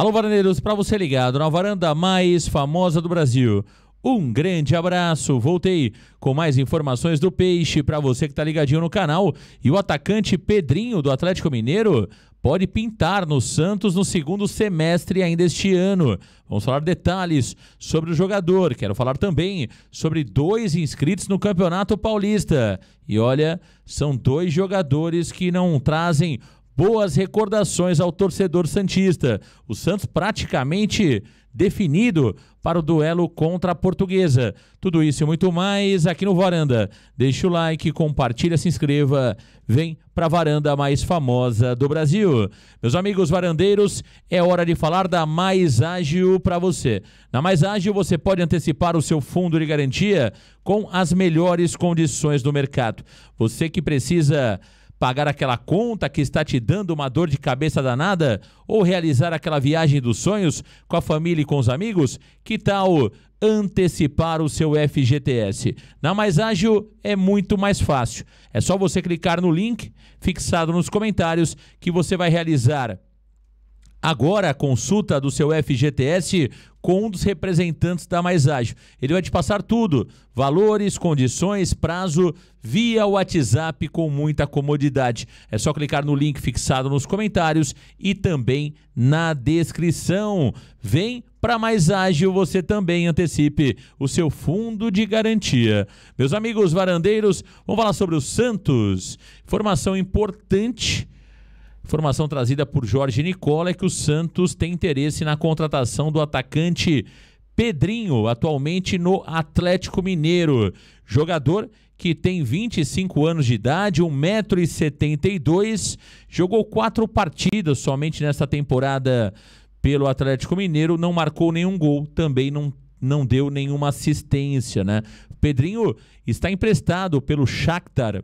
Alô, varandeiros, para você ligado na varanda mais famosa do Brasil. Um grande abraço. Voltei com mais informações do Peixe para você que está ligadinho no canal. E o atacante Pedrinho do Atlético Mineiro pode pintar no Santos no segundo semestre ainda este ano. Vamos falar detalhes sobre o jogador. Quero falar também sobre dois inscritos no Campeonato Paulista. E olha, são dois jogadores que não trazem boas recordações ao torcedor Santista. O Santos praticamente definido para o duelo contra a Portuguesa. Tudo isso e muito mais aqui no Varanda. Deixe o like, compartilha, se inscreva. Vem para a varanda mais famosa do Brasil. Meus amigos varandeiros, é hora de falar da Mais Ágil para você. Na Mais Ágil você pode antecipar o seu fundo de garantia com as melhores condições do mercado. Você que precisa pagar aquela conta que está te dando uma dor de cabeça danada? Ou realizar aquela viagem dos sonhos com a família e com os amigos? Que tal antecipar o seu FGTS? Na Mais Ágil é muito mais fácil. É só você clicar no link fixado nos comentários que você vai realizar agora a consulta do seu FGTS com um dos representantes da Mais Ágil. Ele vai te passar tudo: valores, condições, prazo, via WhatsApp com muita comodidade. É só clicar no link fixado nos comentários e também na descrição. Vem para Mais Ágil, você também antecipe o seu fundo de garantia. Meus amigos varandeiros, vamos falar sobre o Santos. Informação importante Informação trazida por Jorge Nicola é que o Santos tem interesse na contratação do atacante Pedrinho, atualmente no Atlético Mineiro. Jogador que tem 25 anos de idade, 1,72m, jogou quatro partidas somente nesta temporada pelo Atlético Mineiro, não marcou nenhum gol, também não, não deu nenhuma assistência, né? Pedrinho está emprestado pelo Shakhtar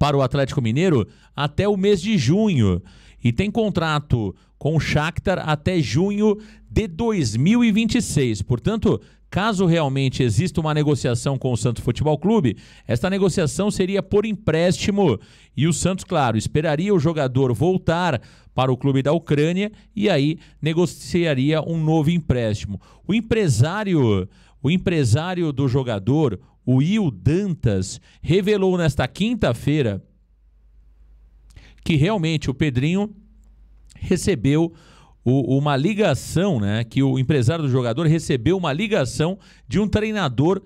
para o Atlético Mineiro até o mês de junho e tem contrato com o Shakhtar até junho de 2026. Portanto, caso realmente exista uma negociação com o Santos Futebol Clube, esta negociação seria por empréstimo e o Santos, claro, esperaria o jogador voltar para o clube da Ucrânia e aí negociaria um novo empréstimo. O empresário, o empresário do jogador, o Will Dantas, revelou nesta quinta-feira que realmente o Pedrinho recebeu o, uma ligação, né? Que o empresário do jogador recebeu uma ligação de um treinador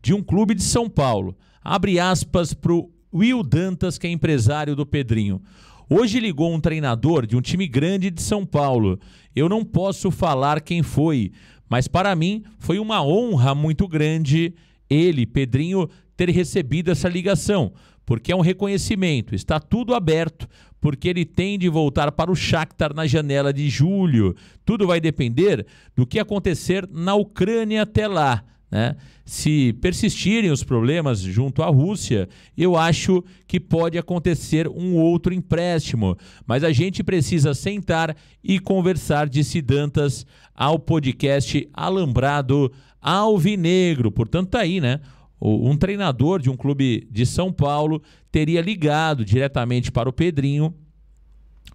de um clube de São Paulo. Abre aspas para o Will Dantas, que é empresário do Pedrinho. Hoje ligou um treinador de um time grande de São Paulo. Eu não posso falar quem foi, mas para mim foi uma honra muito grande ele, Pedrinho, ter recebido essa ligação, porque é um reconhecimento, está tudo aberto, porque ele tem de voltar para o Shakhtar na janela de julho. Tudo vai depender do que acontecer na Ucrânia até lá. Né? Se persistirem os problemas junto à Rússia, eu acho que pode acontecer um outro empréstimo. Mas a gente precisa sentar e conversar, disse Dantas ao podcast Alambrado Alvinegro. Portanto, tá aí, né? Um treinador de um clube de São Paulo teria ligado diretamente para o Pedrinho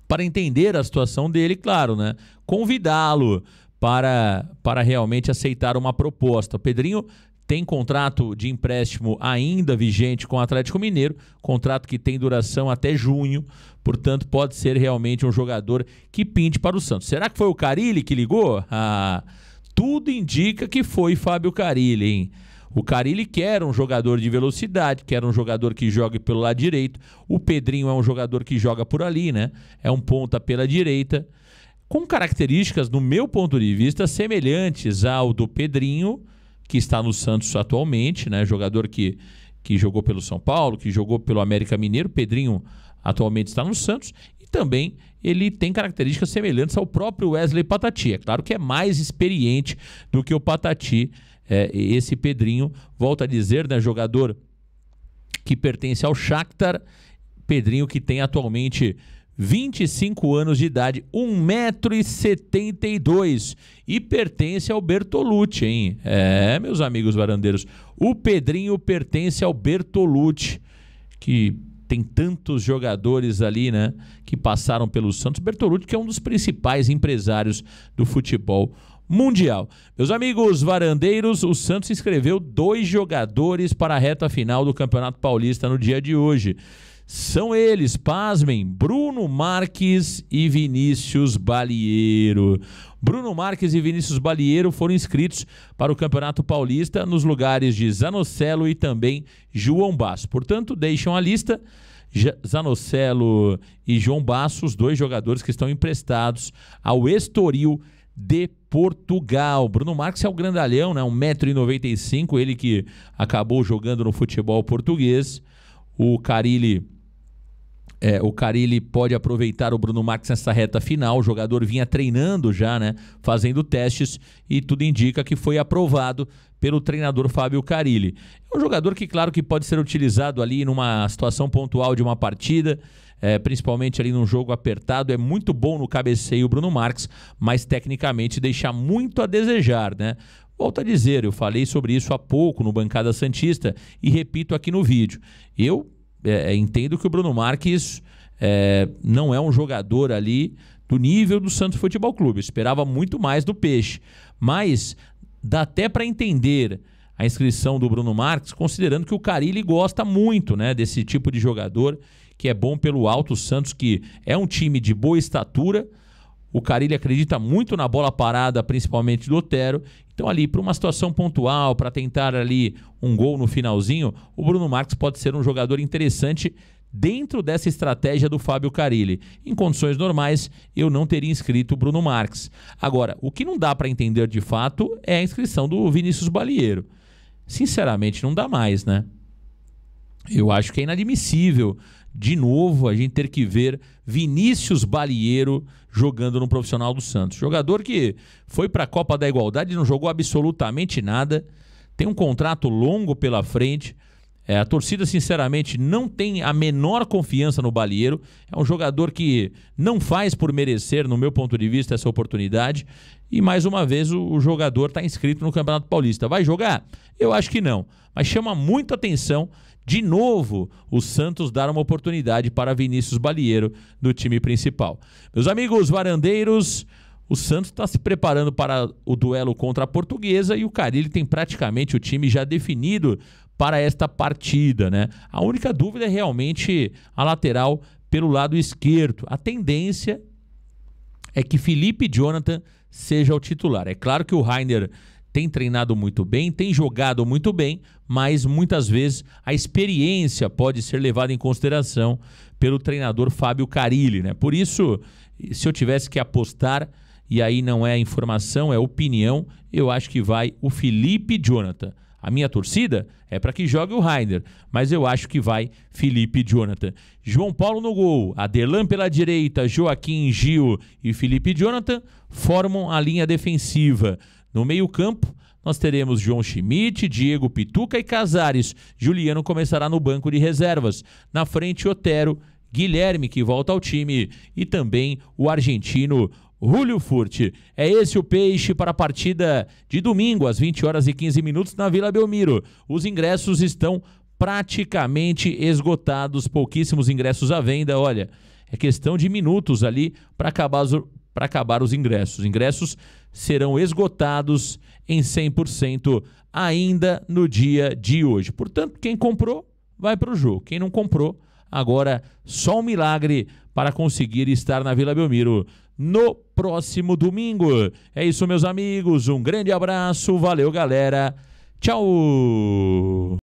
para entender a situação dele, claro, né? Convidá-lo para, para realmente aceitar uma proposta. O Pedrinho tem contrato de empréstimo ainda vigente com o Atlético Mineiro, contrato que tem duração até junho, portanto pode ser realmente um jogador que pinte para o Santos. Será que foi o Carilli que ligou? Ah, tudo indica que foi Fábio Carilli, hein? O Carilli quer um jogador de velocidade, quer um jogador que jogue pelo lado direito. O Pedrinho é um jogador que joga por ali, né? É um ponta pela direita com características, no meu ponto de vista, semelhantes ao do Pedrinho, que está no Santos atualmente, né? Jogador que, que jogou pelo São Paulo, que jogou pelo América Mineiro. Pedrinho atualmente está no Santos e também ele tem características semelhantes ao próprio Wesley Patati. É claro que é mais experiente do que o Patati. É, esse Pedrinho, volta a dizer, né, jogador que pertence ao Shakhtar, Pedrinho que tem atualmente 25 anos de idade, 1,72m e pertence ao Bertolucci, hein? É, meus amigos varandeiros, o Pedrinho pertence ao Bertolucci, que tem tantos jogadores ali, né, que passaram pelo Santos. Bertolucci que é um dos principais empresários do futebol mundial. Meus amigos varandeiros, o Santos inscreveu dois jogadores para a reta final do Campeonato Paulista no dia de hoje. São eles, pasmem, Bruno Marques e Vinícius Balieiro. Bruno Marques e Vinícius Balieiro foram inscritos para o Campeonato Paulista nos lugares de Zanocelo e também João Basso. Portanto, deixam a lista. Zanocelo e João Basso, os dois jogadores que estão emprestados ao Estoril de Portugal. Bruno Marques é o grandalhão, né? 1,95m, ele que acabou jogando no futebol português. O Carilli é, o Carilli pode aproveitar o Bruno Marques nessa reta final. O jogador vinha treinando já, né? Fazendo testes e tudo indica que foi aprovado pelo treinador Fábio Carilli. É um jogador que, claro, que pode ser utilizado ali numa situação pontual de uma partida, é, principalmente ali num jogo apertado. É muito bom no cabeceio o Bruno Marques, mas tecnicamente deixa muito a desejar, né? Volto a dizer, eu falei sobre isso há pouco no Bancada Santista e repito aqui no vídeo. Eu é, é, entendo que o Bruno Marques é, não é um jogador ali do nível do Santos Futebol Clube. Eu esperava muito mais do Peixe. Mas dá até para entender a inscrição do Bruno Marques, considerando que o Carilli gosta muito né, desse tipo de jogador, que é bom pelo alto. Santos, que é um time de boa estatura. O Carilli acredita muito na bola parada, principalmente do Otero, então, ali, para uma situação pontual, para tentar ali um gol no finalzinho, o Bruno Marques pode ser um jogador interessante dentro dessa estratégia do Fábio Carilli. Em condições normais, eu não teria inscrito o Bruno Marques. Agora, o que não dá para entender de fato é a inscrição do Vinícius Balieiro. Sinceramente, não dá mais, né? Eu acho que é inadmissível de novo, a gente ter que ver Vinícius Balieiro jogando no profissional do Santos. Jogador que foi para a Copa da Igualdade, não jogou absolutamente nada, tem um contrato longo pela frente. É, a torcida, sinceramente, não tem a menor confiança no Balieiro. É um jogador que não faz por merecer, no meu ponto de vista, essa oportunidade. E mais uma vez, o, o jogador está inscrito no Campeonato Paulista. Vai jogar? Eu acho que não. Mas chama muito atenção de novo, o Santos dar uma oportunidade para Vinícius Balieiro do time principal. Meus amigos varandeiros, o Santos está se preparando para o duelo contra a Portuguesa e o Carilli tem praticamente o time já definido para esta partida, né? A única dúvida é realmente a lateral pelo lado esquerdo. A tendência é que Felipe Jonathan seja o titular. É claro que o Rainer tem treinado muito bem, tem jogado muito bem, mas muitas vezes a experiência pode ser levada em consideração pelo treinador Fábio Carilli, né? Por isso, se eu tivesse que apostar, e aí não é informação, é opinião, eu acho que vai o Felipe Jonathan. A minha torcida é para que jogue o Rainer, mas eu acho que vai Felipe Jonathan. João Paulo no gol, Adelan pela direita, Joaquim Gil e Felipe Jonathan formam a linha defensiva. No meio-campo, nós teremos João Schmidt, Diego Pituca e Casares. Juliano começará no banco de reservas. Na frente, Otero, Guilherme, que volta ao time, e também o argentino Julio Furti. É esse o peixe para a partida de domingo, às 20 horas e 15 minutos, na Vila Belmiro. Os ingressos estão praticamente esgotados, pouquíssimos ingressos à venda. Olha, é questão de minutos ali para acabar, para acabar os ingressos. Os ingressos serão esgotados em 100% ainda no dia de hoje. Portanto, quem comprou vai para o jogo. Quem não comprou, agora só um milagre para conseguir estar na Vila Belmiro no próximo domingo. É isso, meus amigos. Um grande abraço. Valeu, galera. Tchau.